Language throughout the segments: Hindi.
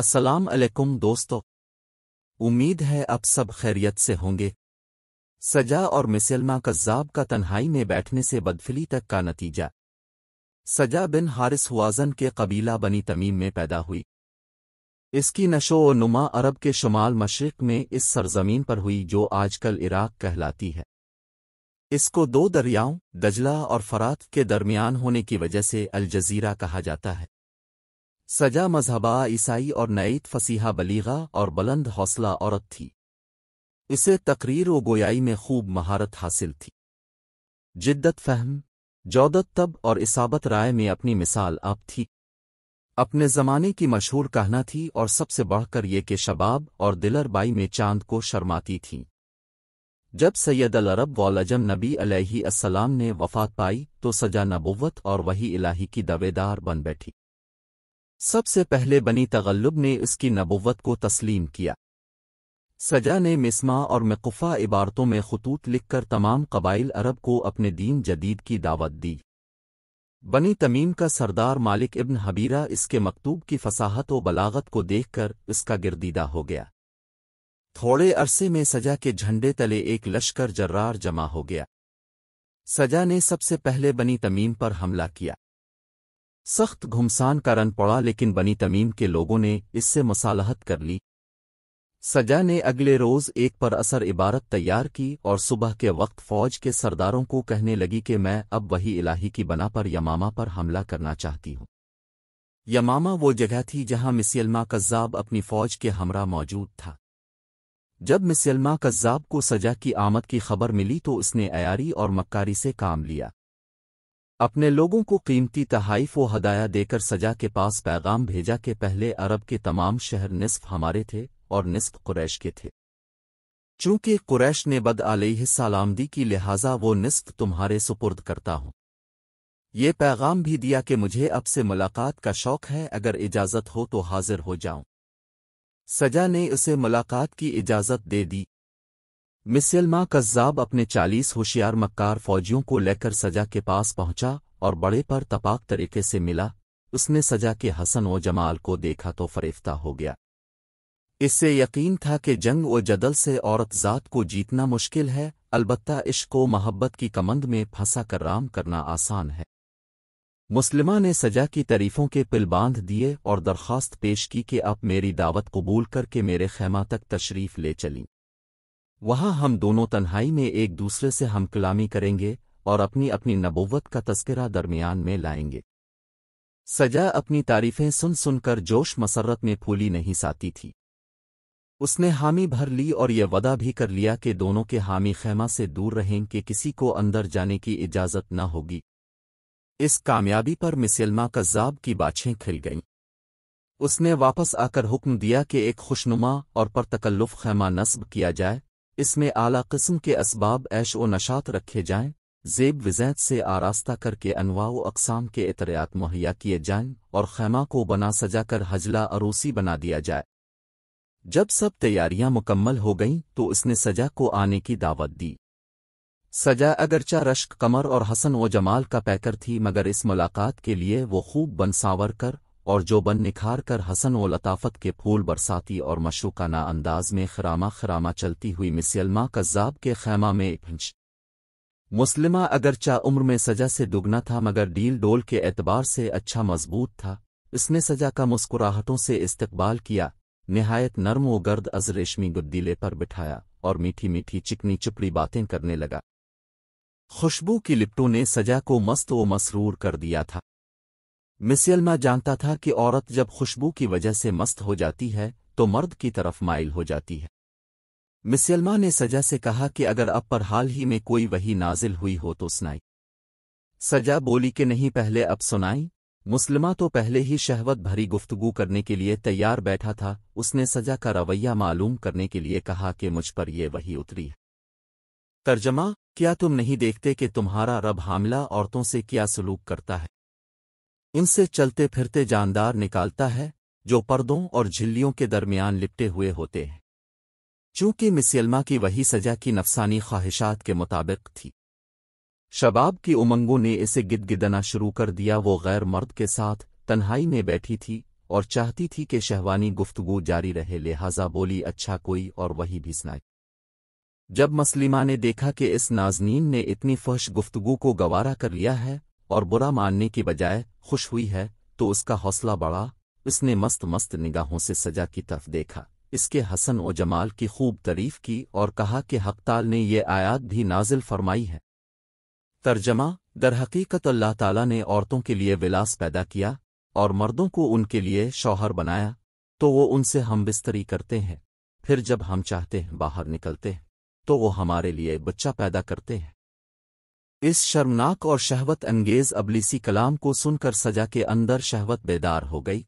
अस्सलाम अलैकुम दोस्तों उम्मीद है आप सब खैरियत से होंगे सजा और मिसलमा कज्जाब का तन्हाई में बैठने से बदफिली तक का नतीजा सजा बिन हारिस हुआजन के कबीला बनी तमीम में पैदा हुई इसकी नशो व नुमा अरब के शुमाल मशरक़ में इस सरजमीन पर हुई जो आजकल इराक कहलाती है इसको दो दरियाओं दजला और फरात के दरमियान होने की वजह से अलजजीरा कहा जाता है सजा मजहबा ईसाई और नईत फसीहा बलीगा और बुलंद हौसला औरत थी इसे तकरीर व गोयाई में खूब महारत हासिल थी जिद्दत फहम जौदत तब और इसाबत राय में अपनी मिसाल आप थी अपने ज़माने की मशहूर कहना थी और सबसे बढ़कर ये कि शबाब और दिलरबाई में चांद को शर्माती थी जब सैयद अल अरब वजम नबी अलैहि अस्सलाम ने वफात पाई तो सजा नबुवत और वही इलाही की दवेदार बन बैठी सबसे पहले बनी तगल्लुब ने उसकी नबुवत को तस्लीम किया सजा ने मिसमा और मकुफ़ा इबारतों में खतूत लिखकर तमाम कबाइल अरब को अपने दीन जदीद की दावत दी बनी तमीम का सरदार मालिक इब्न हबीरा इसके मकतूब की फसाहत व बलागत को देखकर इसका गिरदीदा हो गया थोड़े अरसे में सजा के झंडे तले एक लश्कर जर्रार जमा हो गया सजा ने सबसे पहले बनी तमीम पर हमला किया सख्त घुमसान का रन पड़ा लेकिन बनी तमीम के लोगों ने इससे मसालहत कर ली सजा ने अगले रोज एक पर असर इबारत तैयार की और सुबह के वक्त फौज के सरदारों को कहने लगी कि मैं अब वही इलाही की बना पर यमामा पर हमला करना चाहती हूँ यमामा वो जगह थी जहां मिसलमा कज्जाब अपनी फौज के हमरा मौजूद था जब मिसलमा कज्जाब को सजा की आमद की खबर मिली तो उसने अयारी और मक्कारी से काम लिया अपने लोगों को कीमती तहाइफ व हदाया देकर सजा के पास पैगाम भेजा के पहले अरब के तमाम शहर निसफ हमारे थे और निसफ कुरैश के थे चूंकि कुरैश ने बद सलामदी की लिहाजा वो निसफ तुम्हारे सुपुर्द करता हूँ ये पैगाम भी दिया कि मुझे अब से मुलाकात का शौक है अगर इजाज़त हो तो हाजिर हो जाऊं सजा ने उसे मुलाकात की इजाज़त दे दी मिसलमा कज्जाब अपने चालीस होशियार मक्कार फौजियों को लेकर सजा के पास पहुंचा और बड़े पर तपाक तरीके से मिला उसने सजा के हसन व जमाल को देखा तो फरेफ्ता हो गया इससे यकीन था कि जंग व जदल से औरत जात को जीतना मुश्किल है अलबत्ता इश्को मोहब्बत की कमंद में फंसा कर राम करना आसान है मुस्लिमा ने सजा की तरीफों के पिल बांध दिए और दरख्वास्त पेश की कि आप मेरी दावत कबूल करके मेरे खैमा तक तशरीफ़ ले चलीं वहां हम दोनों तन्हाई में एक दूसरे से हम कलामी करेंगे और अपनी अपनी नबोवत का तस्करा दरमियान में लाएंगे सजा अपनी तारीफें सुन सुनकर जोश मसरत में फूली नहीं साती थी उसने हामी भर ली और यह वदा भी कर लिया कि दोनों के हामी खैमा से दूर रहें कि किसी को अंदर जाने की इजाज़त न होगी इस कामयाबी पर मिसलमा कज़ाब की बाछें खिल गईं उसने वापस आकर हुक्म दिया कि एक खुशनुमा और परतकल्लुफ़ खैमा नस्ब किया जाए इसमें आला किस्म के इसबाब ऐश व नशात रखे जाएं जेब विजैत से आरास्ता करके अनवा अकसाम के अतरियात मुहैया किए जाएं और खैमा को बना सजा कर हजला अरूसी बना दिया जाए जब सब तैयारियां मुकम्मल हो गईं तो उसने सजा को आने की दावत दी सजा अगरचा रश्क कमर और हसन व जमाल का पैकर थी मगर इस मुलाकात के लिए वो खूब बनसावर कर और जो बन निखार कर हसन व लताफत के फूल बरसाती और मशरूकाना अंदाज में खरामा खरामा चलती हुई मिसलमा कज़ाब के खैमा में पंच मुस्लिमा अगरचा उम्र में सजा से दुगना था मगर डील डोल के एतबार से अच्छा मजबूत था इसने सजा का मुस्कुराहटों से इस्तकबाल किया नहायत नर्म व गर्द अज रेशमी गुद्दीले पर बिठाया और मीठी मीठी चिकनी चुपड़ी बातें करने लगा खुशबू की लिपटों ने सजा को मस्त व मसरूर कर दिया था मिसयलमा जानता था कि औरत जब खुशबू की वजह से मस्त हो जाती है तो मर्द की तरफ माइल हो जाती है मिसियलमा ने सजा से कहा कि अगर अब पर हाल ही में कोई वही नाजिल हुई हो तो सुनाई सजा बोली कि नहीं पहले अब सुनाई मुसलमा तो पहले ही शहवत भरी गुफ्तगु करने के लिए तैयार बैठा था उसने सजा का रवैया मालूम करने के लिए कहा कि मुझ पर ये वही उतरी है तर्जमा क्या तुम नहीं देखते कि तुम्हारा रब हामला औरतों से क्या सलूक करता है इनसे चलते फिरते जानदार निकालता है जो पर्दों और झिल्लियों के दरमियान लिपटे हुए होते हैं चूंकि मिसलमा की वही सजा की नफसानी ख्वाहिशात के मुताबिक थी शबाब की उमंगों ने इसे गिदगिदना शुरू कर दिया वो गैर मर्द के साथ तन्हाई में बैठी थी और चाहती थी कि शहवानी गुफ्तगु जारी रहे लिहाजा बोली अच्छा कोई और वही भी सुनाई जब मसलिमा ने देखा कि इस नाजनीन ने इतनी फहश गुफ्तगु को गवारा कर लिया है और बुरा मानने की बजाय खुश हुई है तो उसका हौसला बढ़ा उसने मस्त मस्त निगाहों से सजा की तरफ देखा इसके हसन और जमाल की खूब तारीफ की और कहा कि हकताल ने ये आयात भी नाजिल फरमाई है तर्जमा दरहकीकत अल्लाह ताला ने औरतों के लिए विलास पैदा किया और मर्दों को उनके लिए शौहर बनाया तो वो उनसे हम बिस्तरी करते हैं फिर जब हम चाहते हैं बाहर निकलते हैं तो वो हमारे लिए बच्चा पैदा करते हैं इस शर्मनाक और शहवत अंगेज अबलीसी कलाम को सुनकर सजा के अंदर शहवत बेदार हो गई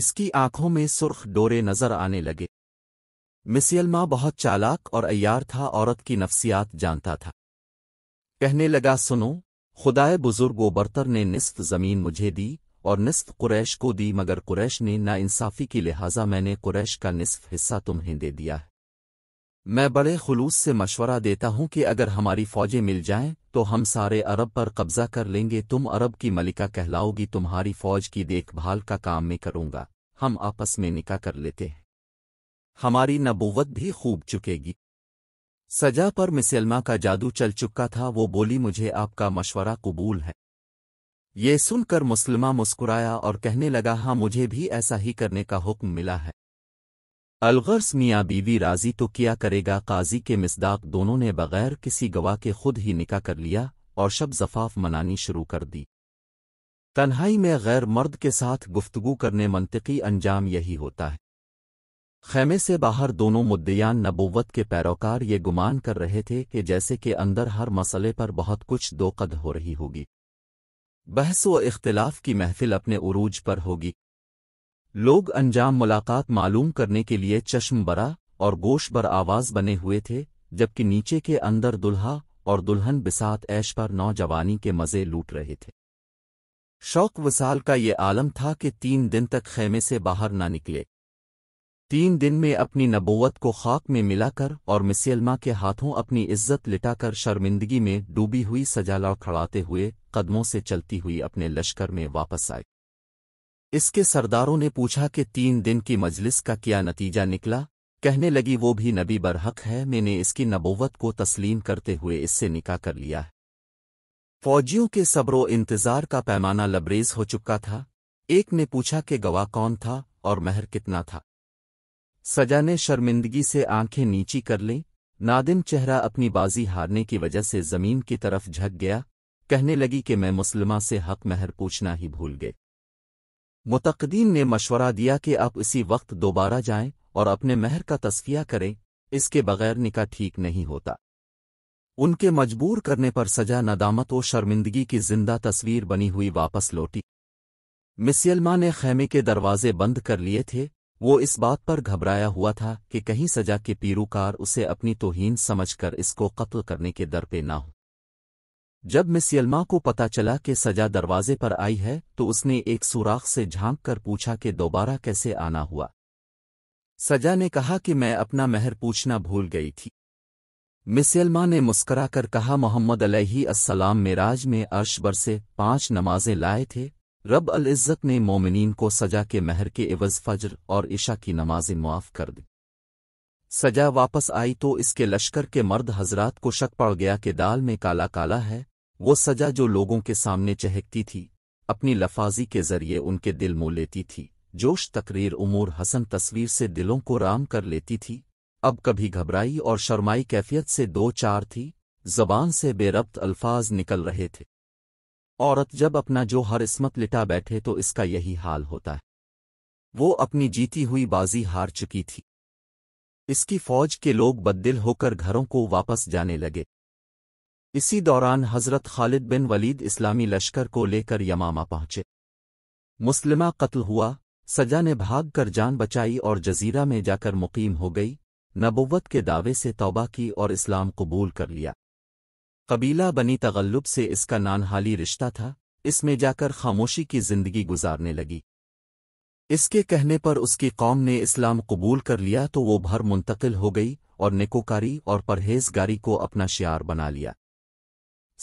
इसकी आंखों में सुर्ख डोरे नजर आने लगे मिसियलमा बहुत चालाक और अयार था औरत की नफ्सियात जानता था कहने लगा सुनो खुदाए बुजुर्ग बर्तर ने निसफ जमीन मुझे दी और निस्फ कुरैश को दी मगर कुरैश ने ना इंसाफी की लिहाजा मैंने कुरैश का निसफ हिस्सा तुम्हें दे दिया है मैं बड़े खुलूस से मशवरा देता हूँ कि अगर हमारी फौजें मिल जाएं तो हम सारे अरब पर कब्जा कर लेंगे तुम अरब की मलिका कहलाओगी तुम्हारी फौज की देखभाल का काम मैं करूँगा हम आपस में निका कर लेते हैं हमारी नबूवत भी खूब चुकेगी सजा पर मिसलमा का जादू चल चुका था वो बोली मुझे आपका मशवरा कबूल है ये सुनकर मुसलमा मुस्कुराया और कहने लगा हाँ मुझे भी ऐसा ही करने का हुक्म मिला है अलगर्स मियाँ बीवी राजी तो किया करेगा काजी के मिसदाक दोनों ने बगैर किसी गवाह के खुद ही निका कर लिया और शब जफाफ मनानी शुरू कर दी तन्हाई में गैर मर्द के साथ गुफ्तगू करने मनतकी अंजाम यही होता है खैमे से बाहर दोनों मुद्दयान नबोवत के पैरोकार ये गुमान कर रहे थे कि जैसे कि अंदर हर मसले पर बहुत कुछ दोकद हो रही होगी बहस व इख्तलाफ की महफिल अपने उरूज पर होगी लोग अंजाम मुलाकात मालूम करने के लिए चश्म बरा और गोश बर आवाज बने हुए थे जबकि नीचे के अंदर दुल्हा और दुल्हन बिसात ऐश पर नौजवानी के मज़े लूट रहे थे शौक वसाल का ये आलम था कि तीन दिन तक खेमे से बाहर ना निकले तीन दिन में अपनी नबोवत को खाक में मिलाकर और मिसलमा के हाथों अपनी इज्जत लिटाकर शर्मिंदगी में डूबी हुई सजा खड़ाते हुए कदमों से चलती हुई अपने लश्कर में वापस आई इसके सरदारों ने पूछा कि तीन दिन की मजलिस का क्या नतीजा निकला कहने लगी वो भी नबी बरहक है मैंने इसकी नबोवत को तस्लीम करते हुए इससे निकाह कर लिया है फौजियों के सब्रो इंतजार का पैमाना लबरेज हो चुका था एक ने पूछा कि गवाह कौन था और महर कितना था सजा ने शर्मिंदगी से आंखें नीची कर ली नादिम चेहरा अपनी बाजी हारने की वजह से जमीन की तरफ झक गया कहने लगी कि मैं मुसलमा से हक महर पूछना ही भूल गए मुतकदीन ने मशवरा दिया कि आप इसी वक्त दोबारा जाएं और अपने महर का तस्किया करें इसके बगैर निका ठीक नहीं होता उनके मजबूर करने पर सजा नदामत और शर्मिंदगी की जिंदा तस्वीर बनी हुई वापस लौटी मिसयलमा ने खैमे के दरवाजे बंद कर लिए थे वो इस बात पर घबराया हुआ था कि कहीं सजा के पीरूकार उसे अपनी तोहीन समझकर इसको कत्ल करने के दर पे ना हो जब मिसियलमा को पता चला कि सजा दरवाजे पर आई है तो उसने एक सुराख से झांक कर पूछा कि दोबारा कैसे आना हुआ सजा ने कहा कि मैं अपना मेहर पूछना भूल गई थी मिसियलमा ने मुस्करा कर कहा मोहम्मद अलैहिस्सलाम मेराज में अर्शबर से पांच नमाजें लाए थे रब अल इज़्ज़त ने मोमिनीन को सजा के महर के इवज़ फज्र और ईशा की नमाजें मुआफ़ कर दी सजा वापस आई तो इसके लश्कर के मर्द हजरात को शक पड़ गया कि दाल में काला काला है वो सजा जो लोगों के सामने चहकती थी अपनी लफाजी के जरिए उनके दिल मोह लेती थी जोश तकरीर उमूर हसन तस्वीर से दिलों को राम कर लेती थी अब कभी घबराई और शर्माई कैफियत से दो चार थी जबान से बेरब्त अल्फाज निकल रहे थे औरत जब अपना जो हर इसमत लिटा बैठे तो इसका यही हाल होता है वो अपनी जीती हुई बाजी हार चुकी थी इसकी फौज के लोग बददिल होकर घरों को वापस जाने लगे इसी दौरान हजरत खालिद बिन वलीद इस्लामी लश्कर को लेकर यमामा पहुंचे मुस्लिमा कत्ल हुआ सजा ने भाग कर जान बचाई और जजीरा में जाकर मुकीम हो गई नबुवत के दावे से तौबा की और इस्लाम कबूल कर लिया कबीला बनी तगल्लुब से इसका नानहाली रिश्ता था इसमें जाकर खामोशी की जिंदगी गुजारने लगी इसके कहने पर उसकी कौम ने इस्लाम कबूल कर लिया तो वो भर मुंतकिल हो गई और निकोकारी और परहेजगारी को अपना शियार बना लिया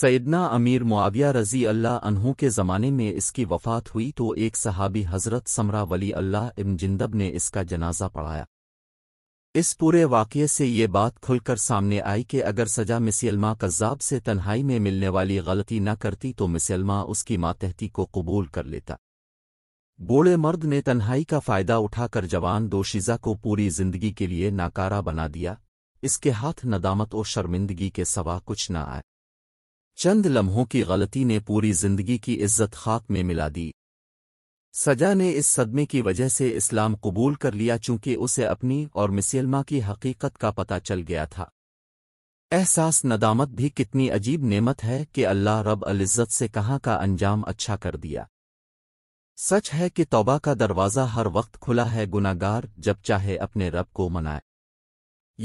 सैदना अमीर मुआविया रजी अल्लाह अनहू के ज़माने में इसकी वफ़ात हुई तो एक सहाबी हज़रत समरा वली अल्लाह इम जिंदब ने इसका जनाजा पढ़ाया इस पूरे वाक़े से ये बात खुलकर सामने आई कि अगर सजा मिसलमा कज़ाब से तन्हाई में मिलने वाली गलती न करती तो मिसलमा उसकी मातहती को कबूल कर लेता बूढ़े मर्द ने तन्हाई का फायदा उठाकर जवान दोशीजा को पूरी जिंदगी के लिए नाकारा बना दिया इसके हाथ नदामत और शर्मिंदगी के सवा कुछ न आए चंद लम्हों की गलती ने पूरी जिंदगी की इज्जत खाक में मिला दी सजा ने इस सदमे की वजह से इस्लाम कबूल कर लिया चूंकि उसे अपनी और मिसलमा की हकीकत का पता चल गया था एहसास नदामत भी कितनी अजीब नेमत है कि अल्लाह रब अल्ज़त से कहाँ का अंजाम अच्छा कर दिया सच है कि तौबा का दरवाज़ा हर वक्त खुला है गुनागार जब चाहे अपने रब को मनाए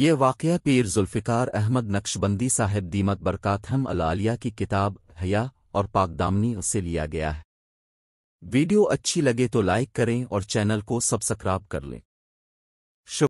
ये वाक़ पीर जुल्फ़िकार अहमद नक्शबंदी साहेब दीमत बरकातहम अलालिया की किताब हया और पाकदामनी उससे लिया गया है वीडियो अच्छी लगे तो लाइक करें और चैनल को सब्सक्राइब कर लें